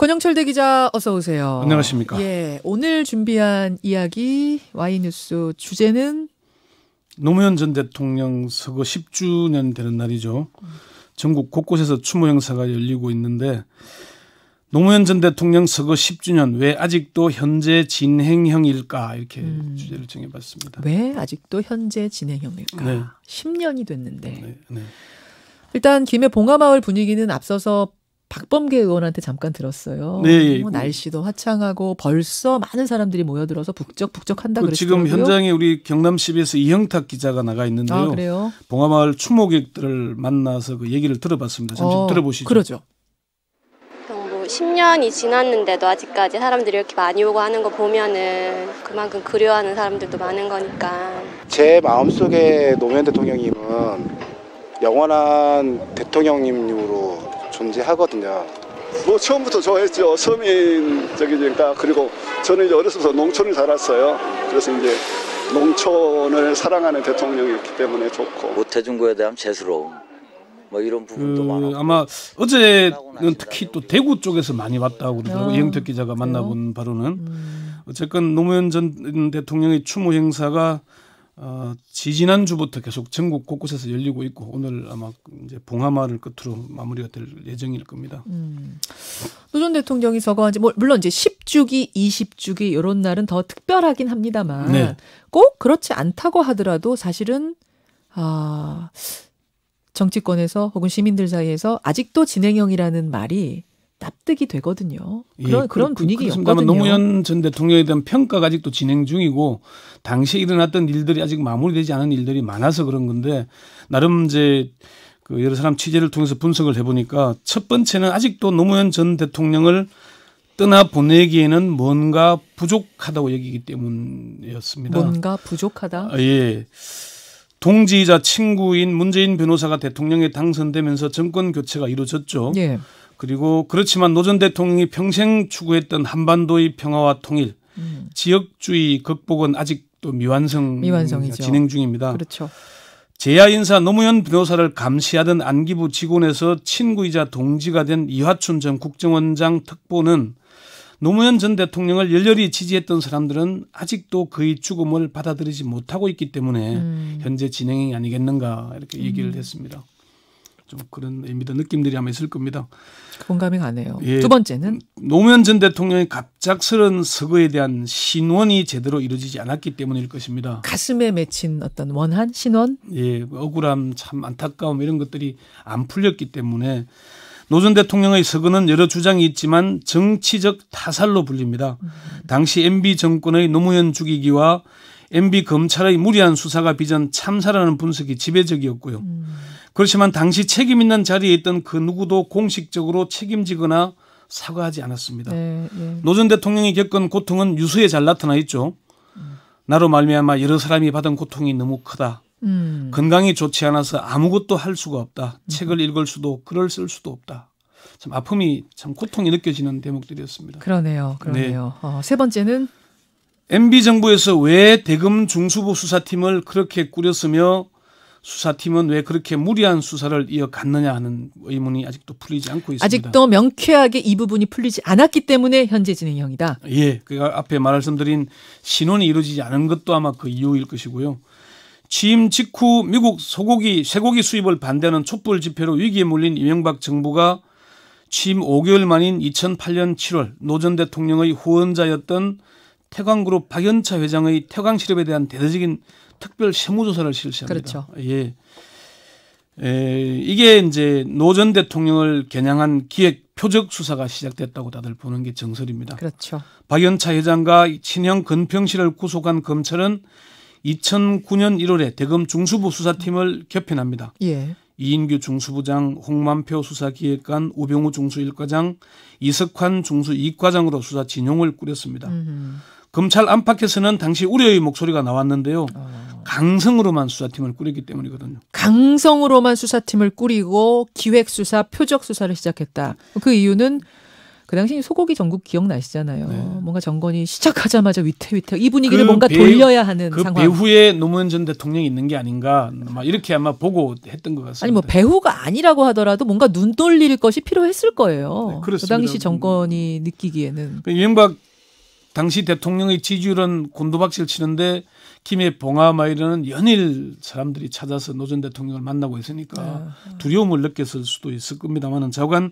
권영철 대기자 어서 오세요. 안녕하십니까. 예, 오늘 준비한 이야기 와이뉴스 주제는 노무현 전 대통령 서거 10주년 되는 날이죠. 전국 곳곳에서 추모 행사가 열리고 있는데 노무현 전 대통령 서거 10주년 왜 아직도 현재 진행형일까 이렇게 음. 주제를 정해봤습니다. 왜 아직도 현재 진행형일까? 네. 10년이 됐는데. 네, 네. 일단 김해 봉하마을 분위기는 앞서서 박범계 의원한테 잠깐 들었어요. 네. 예, 뭐 예. 날씨도 화창하고 벌써 많은 사람들이 모여들어서 북적북적 한다 그랬어요. 지금 현장에 우리 경남 CBS 이형탁 기자가 나가 있는데요. 아, 봉화마을 추모객들을 만나서 그 얘기를 들어봤습니다. 잠시 어, 들어보시죠. 그러죠. 10년이 뭐 지났는데도 아직까지 사람들이 이렇게 많이 오고 하는 거 보면은 그만큼 그리워하는 사람들도 많은 거니까. 제 마음속에 노무현 대통령님은 영원한 대통령님으로 존재하거든요. 뭐 처음부터 좋아했죠. 서민적이니까 그러니까 그리고 저는 이제 어렸을 때 농촌을 살았어요. 그래서 이제 농촌을 사랑하는 대통령이었기 때문에 좋고 못해준거에 대한 죄스러움 뭐 이런 부분도 그, 많았고 아마 어제는 특히 또 대구 쪽에서 많이 왔다고 그러더라고요. 아, 이영택 기자가 만나본 바로는 음. 어쨌건 노무현 전 대통령의 추모 행사가 어, 지지난 주부터 계속 전국 곳곳에서 열리고 있고 오늘 아마 이제 봉하마를 끝으로 마무리가 될 예정일 겁니다. 음. 노전 대통령이 서거한지 뭐, 물론 이제 10주기, 20주기 이런 날은 더 특별하긴 합니다만 네. 꼭 그렇지 않다고 하더라도 사실은 아 정치권에서 혹은 시민들 사이에서 아직도 진행형이라는 말이 납득이 되거든요. 그런 예, 그런 그, 그 분위기였거든요. 니다만 노무현 전 대통령에 대한 평가가 아직도 진행 중이고 당시에 일어났던 일들이 아직 마무리되지 않은 일들이 많아서 그런 건데 나름 이제 그 여러 사람 취재를 통해서 분석을 해보니까 첫 번째는 아직도 노무현 전 대통령을 떠나 보내기에는 뭔가 부족하다고 여기기 때문이었습니다. 뭔가 부족하다. 아, 예. 동지이자 친구인 문재인 변호사가 대통령에 당선되면서 정권 교체가 이루어졌죠. 예. 그리고 그렇지만 노 전 대통령이 평생 추구했던 한반도의 평화와 통일, 음. 지역주의 극복은 아직도 미완성 미완성이죠. 진행 중입니다. 그렇죠. 제야 인사 노무현 변호사를 감시하던 안기부 직원에서 친구이자 동지가 된 이화춘 전 국정원장 특보는 노무현 전 대통령을 열렬히 지지했던 사람들은 아직도 그의 죽음을 받아들이지 못하고 있기 때문에 음. 현재 진행이 아니겠는가 이렇게 얘기를 음. 했습니다. 좀 그런 의미도 느낌들이 아마 있을 겁니다. 공감이 가네요. 예, 두 번째는 노무현 전 대통령의 갑작스런 서거에 대한 신원이 제대로 이루어지지 않았기 때문일 것입니다. 가슴에 맺힌 어떤 원한 신원? 예, 억울함, 참 안타까움 이런 것들이 안 풀렸기 때문에 노 전 대통령의 서거는 여러 주장이 있지만 정치적 타살로 불립니다. 음. 당시 MB 정권의 노무현 죽이기와 MB 검찰의 무리한 수사가 빚은 참사라는 분석이 지배적이었고요. 음. 그렇지만 당시 책임 있는 자리에 있던 그 누구도 공식적으로 책임지거나 사과하지 않았습니다. 네, 네. 노전 대통령이 겪은 고통은 유수에 잘 나타나 있죠. 나로 말미암아 여러 사람이 받은 고통이 너무 크다. 음. 건강이 좋지 않아서 아무것도 할 수가 없다. 음. 책을 읽을 수도 글을 쓸 수도 없다. 참 아픔이 참 고통이 느껴지는 대목들이었습니다. 그러네요. 그러네요. 네. 어, 세 번째는 MB 정부에서 왜 대금 중수부 수사팀을 그렇게 꾸렸으며 수사팀은 왜 그렇게 무리한 수사를 이어갔느냐 하는 의문이 아직도 풀리지 않고 있습니다. 아직도 명쾌하게 이 부분이 풀리지 않았기 때문에 현재 진행형이다. 예, 그 앞에 말씀드린 신원이 이루어지지 않은 것도 아마 그 이유일 것이고요. 취임 직후 미국 소고기 쇠고기 수입을 반대하는 촛불 집회로 위기에 몰린 이명박 정부가 취임 5개월 만인 2008년 7월 노 전 대통령의 후원자였던 태광그룹 박연차 회장의 태광 실업에 대한 대대적인 특별 세무조사를 실시합니다. 그렇죠. 예. 에, 이게 이제 노전 대통령을 겨냥한 기획 표적 수사가 시작됐다고 다들 보는 게 정설입니다. 그렇죠. 박연차 회장과 친형 건평 씨를 구속한 검찰은 2009년 1월에 대검 중수부 수사팀을 개편합니다. 예. 이인규 중수부장, 홍만표 수사기획관, 오병우 중수 1과장, 이석환 중수 2과장으로 수사 진용을 꾸렸습니다. 음흠. 검찰 안팎에서는 당시 우려의 목소리가 나왔는데요. 어. 강성으로만 수사팀을 꾸리기 때문이거든요. 강성으로만 수사팀을 꾸리고 기획수사, 표적수사를 시작했다. 그 이유는 그 당시 소고기 전국 기억나시잖아요. 네. 뭔가 정권이 시작하자마자 위태위태 이 분위기를 그 뭔가 배 돌려야 하는 그 상황. 배후에 노무현 전 대통령이 있는 게 아닌가 막 이렇게 아마 보고 했던 것 같습니다. 아니 뭐 배후가 아니라고 하더라도 뭔가 눈 돌릴 것이 필요했을 거예요. 네, 그 당시 정권이 느끼기에는. 그 이명박 당시 대통령의 지지율은 곤두박질 치는데 김해 봉하 마이러는 연일 사람들이 찾아서 노 전 대통령을 만나고 있으니까 네. 두려움을 느꼈을 수도 있을 겁니다만은 좌우간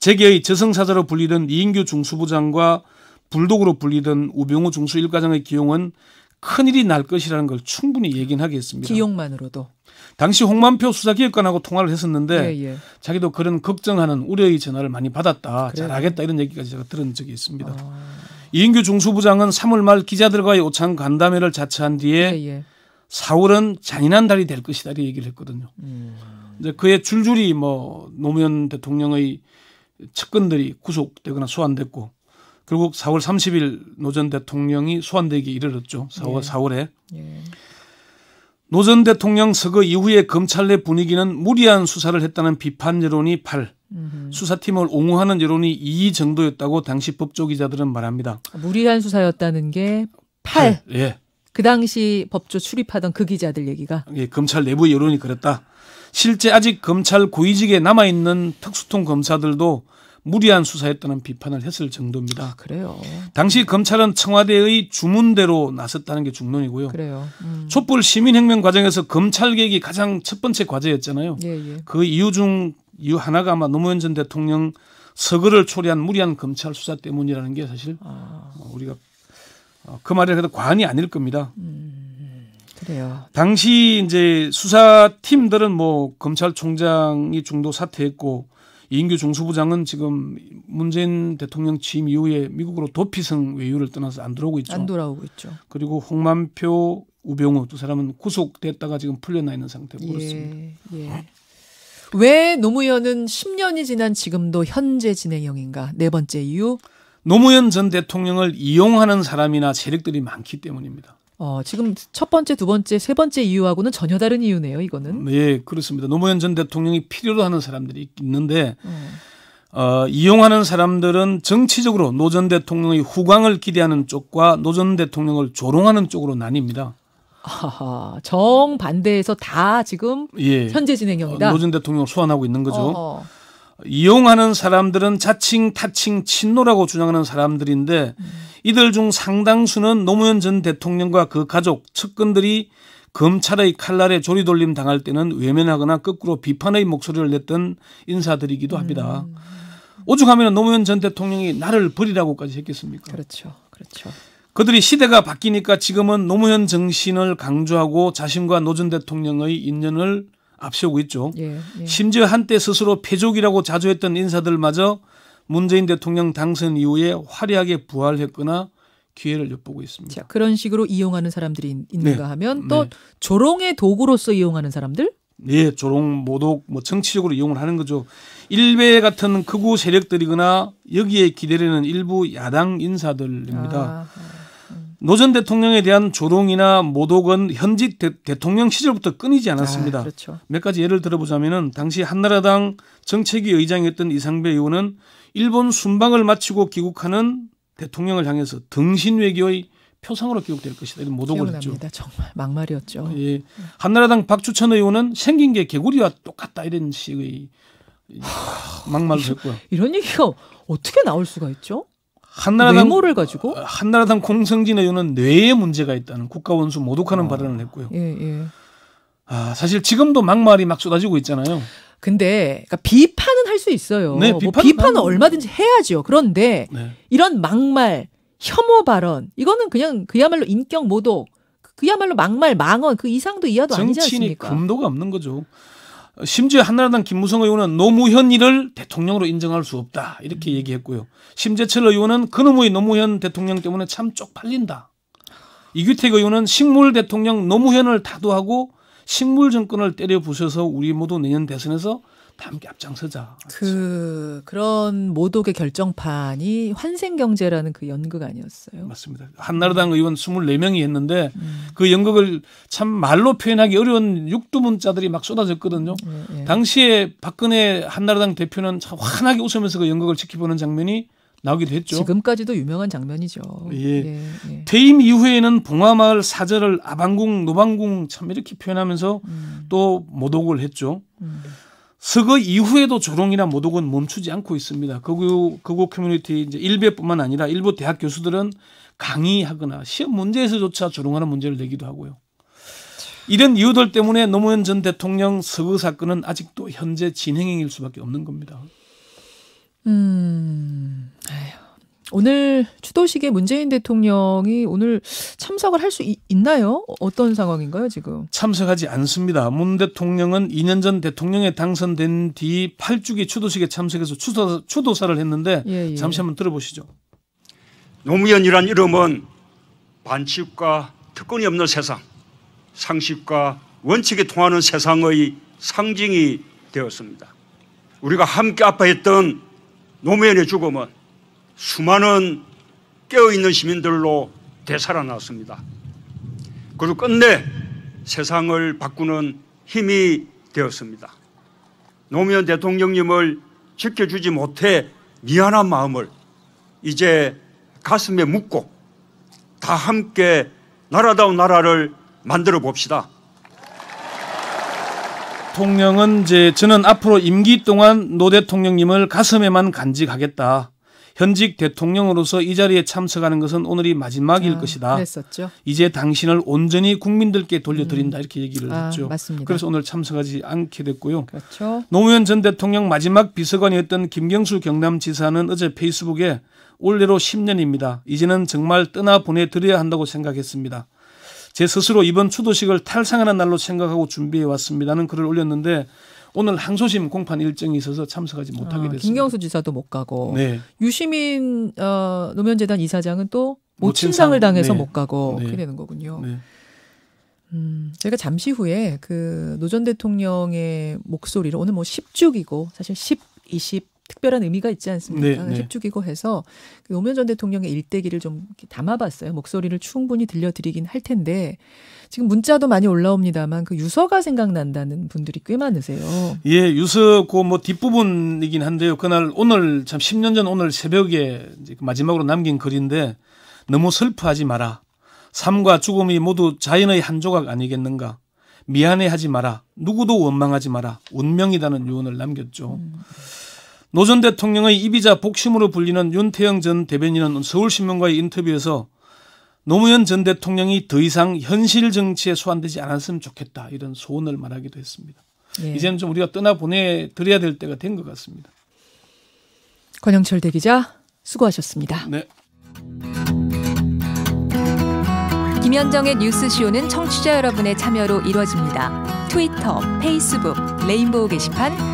재계의 저승사자로 불리던 이인규 중수부장과 불독으로 불리던 우병우 중수 일과장의 기용은 큰일이 날 것이라는 걸 충분히 예견하게 했습니다. 기용만으로도. 당시 홍만표 수사기획관하고 통화를 했었는데 예, 예. 자기도 그런 걱정하는 우려의 전화를 많이 받았다. 그래 잘하겠다 이런 얘기까지 제가 들은 적이 있습니다. 아... 이인규 중수부장은 3월 말 기자들과의 오찬 간담회를 자처한 뒤에 예, 예. 4월은 잔인한 달이 될 것이다 이 얘기를 했거든요. 음. 이제 그의 줄줄이 뭐 노무현 대통령의 측근들이 구속되거나 소환됐고 결국 4월 30일 노 전 대통령이 소환되기 이르렀죠. 4월 예. 4월에. 예. 노전 대통령 서거 이후에 검찰 내 분위기는 무리한 수사를 했다는 비판 여론이 8, 음흠. 수사팀을 옹호하는 여론이 2 정도였다고 당시 법조 기자들은 말합니다. 무리한 수사였다는 게 8. 8 예. 그 당시 법조 출입하던 그 기자들 얘기가 예, 검찰 내부 여론이 그랬다. 실제 아직 검찰 고위직에 남아 있는 특수통 검사들도 무리한 수사였다는 비판을 했을 정도입니다. 아, 그래요. 당시 검찰은 청와대의 주문대로 나섰다는 게 중론이고요. 그래요. 음. 촛불 시민혁명 과정에서 검찰 개혁이 가장 첫 번째 과제였잖아요. 예, 예. 그 이유 중 이유 하나가 아마 노무현 전 대통령 서거를 초래한 무리한 검찰 수사 때문이라는 게 사실 아. 어, 우리가 어, 그 말을 해도 과언이 아닐 겁니다. 음, 그래요. 당시 이제 수사팀들은 뭐 검찰총장이 중도 사퇴했고 이인규 중수부장은 지금 문재인 대통령 취임 이후에 미국으로 도피성 외유를 떠나서 안 들어오고 있죠. 안 돌아오고 있죠. 그리고 홍만표, 우병우 두 사람은 구속됐다가 지금 풀려나 있는 상태고 예, 그렇습니다. 예. 왜 노무현은 10년이 지난 지금도 현재 진행형인가? 네 번째 이유. 노무현 전 대통령을 이용하는 사람이나 세력들이 많기 때문입니다. 어, 지금 첫 번째, 두 번째, 세 번째 이유하고는 전혀 다른 이유네요, 이거는. 네, 그렇습니다. 노무현 전 대통령이 필요로 하는 사람들이 있는데 음. 어, 이용하는 사람들은 정치적으로 노 전 대통령의 후광을 기대하는 쪽과 노 전 대통령을 조롱하는 쪽으로 나뉩니다. 아하, 정반대에서 다 지금 예, 현재 진행형이다. 어, 노전 대통령을 소환하고 있는 거죠. 어허. 이용하는 사람들은 자칭 타칭 친노라고 주장하는 사람들인데 음. 이들 중 상당수는 노무현 전 대통령과 그 가족, 측근들이 검찰의 칼날에 조리돌림 당할 때는 외면하거나 거꾸로 비판의 목소리를 냈던 인사들이기도 합니다. 음. 오죽하면 노무현 전 대통령이 나를 버리라고까지 했겠습니까? 그렇죠. 그렇죠. 그들이 시대가 바뀌니까 지금은 노무현 정신을 강조하고 자신과 노 전 대통령의 인연을 앞세우고 있죠. 예, 예. 심지어 한때 스스로 패족이라고 자주했던 인사들마저 문재인 대통령 당선 이후에 화려하게 부활했거나 기회를 엿보고 있습니다. 자, 그런 식으로 이용하는 사람들이 있는가 네. 하면 네. 또 네. 조롱의 도구로서 이용하는 사람들? 예, 조롱, 모독, 뭐 정치적으로 이용을 하는 거죠. 일베 같은 극우 세력들이거나 여기에 기대되는 일부 야당 인사들입니다. 아, 아 음. 노전 대통령에 대한 조롱이나 모독은 현직 대, 통령 시절부터 끊이지 않았습니다. 아, 그렇죠. 몇 가지 예를 들어보자면 당시 한나라당 정책위 의장이었던 이상배 의원은 일본 순방을 마치고 귀국하는 대통령을 향해서 등신 외교의 표상으로 기록될 것이다. 이런 모독을 기억납니다. 정말 막말이었죠. 예. 한나라당 박주천 의원은 생긴 게 개구리와 똑같다 이런 식의 막말을 했고요. 이런 얘기가 어떻게 나올 수가 있죠? 한나라당 외모를 가지고 아, 한나라당 공성진 의원은 뇌에 문제가 있다는 국가 원수 모독하는 아, 발언을 했고요. 예, 예. 아, 사실 지금도 막말이 막 쏟아지고 있잖아요. 근데 그러니까 비판 할수 있어요. 네, 비판, 뭐 비판은 얼마든지 해야죠. 그런데 네. 이런 막말, 혐오 발언 이거는 그냥 그야말로 인격 모독, 그야말로 막말, 망언 그 이상도 이하도 아니지 않습니까? 정치인이 금도가 없는 거죠. 심지어 한나라당 김무성 의원은 노무현 일을 대통령으로 인정할 수 없다 이렇게 음. 얘기했고요. 심재철 의원은 그놈의 노무현 대통령 때문에 참 쪽팔린다. 이규택 의원은 식물 대통령 노무현을 타도하고 식물 정권을 때려 부셔서 우리 모두 내년 대선에서 다 함께 앞장서자. 그 그런 모독의 결정판이 환생경제라는 그 연극 아니었어요? 맞습니다. 한나라당 의원 24명이 했는데 음. 그 연극을 참 말로 표현하기 어려운 육두문자들이 막 쏟아졌거든요. 예, 예. 당시에 박근혜 한나라당 대표는 참 환하게 웃으면서 그 연극을 지켜보는 장면이 나오기도 했죠. 지금까지도 유명한 장면이죠. 예. 예, 예. 퇴임 이후에는 봉화마을 사절을 아방궁, 노방궁 참 이렇게 표현하면서 음. 또 모독을 했죠. 음. 서거 이후에도 조롱이나 모독은 멈추지 않고 있습니다. 극우, 그 극우 그 커뮤니티 이제 일베뿐만 아니라 일부 대학 교수들은 강의하거나 시험 문제에서조차 조롱하는 문제를 내기도 하고요. 이런 이유들 때문에 노무현 전 대통령 서거 사건은 아직도 현재 진행형일 수밖에 없는 겁니다. 음, 아휴. 오늘 추도식에 문재인 대통령이 오늘 참석을 할 수 있나요? 어떤 상황인가요, 지금? 참석하지 않습니다. 문 대통령은 2년 전 대통령에 당선된 뒤 8주기 추도식에 참석해서 추도, 추도사를 했는데 예, 예. 잠시 한번 들어보시죠. 노무현이란 이름은 반칙과 특권이 없는 세상, 상식과 원칙이 통하는 세상의 상징이 되었습니다. 우리가 함께 아파했던 노무현의 죽음은 수많은 깨어있는 시민들로 되살아났습니다. 그리고 끝내 세상을 바꾸는 힘이 되었습니다. 노무현 대통령님을 지켜주지 못해 미안한 마음을 이제 가슴에 묻고 다 함께 나라다운 나라를 만들어 봅시다. 대통령은 이제 저는 앞으로 임기 동안 노 대통령님을 가슴에만 간직하겠다. 현직 대통령으로서 이 자리에 참석하는 것은 오늘이 마지막일 아, 것이다. 그랬었죠. 이제 당신을 온전히 국민들께 돌려드린다 음. 이렇게 얘기를 아, 했죠. 맞습니다. 그래서 오늘 참석하지 않게 됐고요. 그렇죠. 노무현 전 대통령 마지막 비서관이었던 김경수 경남지사는 어제 페이스북에 올해로 10년입니다. 이제는 정말 떠나 보내드려야 한다고 생각했습니다. 제 스스로 이번 추도식을 탈상하는 날로 생각하고 준비해 왔습니다는 글을 올렸는데 오늘 항소심 공판 일정이 있어서 참석하지 아, 못하게 아, 됐습니다. 김경수 지사도 못 가고 네. 유시민 어, 노면재단 이사장은 또 모친상을 당해서 네. 못 가고 네. 그렇게 되는 거군요. 네. 음, 제가 잠시 후에 그노전 대통령의 목소리를 오늘 뭐 10주기고 사실 10, 20, 특별한 의미가 있지 않습니까? 네, 힙죽이고 네. 해서 그 노무현 전 대통령의 일대기를 좀 담아봤어요. 목소리를 충분히 들려드리긴 할 텐데 지금 문자도 많이 올라옵니다만 그 유서가 생각난다는 분들이 꽤 많으세요. 예, 유서 고뭐 그 뒷부분이긴 한데요. 그날 오늘 참 10년 전 오늘 새벽에 그 마지막으로 남긴 글인데 너무 슬퍼하지 마라. 삶과 죽음이 모두 자연의 한 조각 아니겠는가. 미안해하지 마라. 누구도 원망하지 마라. 운명이라는 유언을 남겼죠. 음. 노전 대통령의 이비자 복심으로 불리는 윤태영 전 대변인은 서울신문과의 인터뷰에서 노무현 전 대통령이 더 이상 현실 정치에 소환되지 않았으면 좋겠다 이런 소원을 말하기도 했습니다. 예. 이제는 좀 우리가 떠나 보내드려야 될 때가 된 것 같습니다. 권영철 대기자 수고하셨습니다. 네. 김현정의 뉴스쇼는 청취자 여러분의 참여로 이루어집니다. 트위터, 페이스북, 레인보우 게시판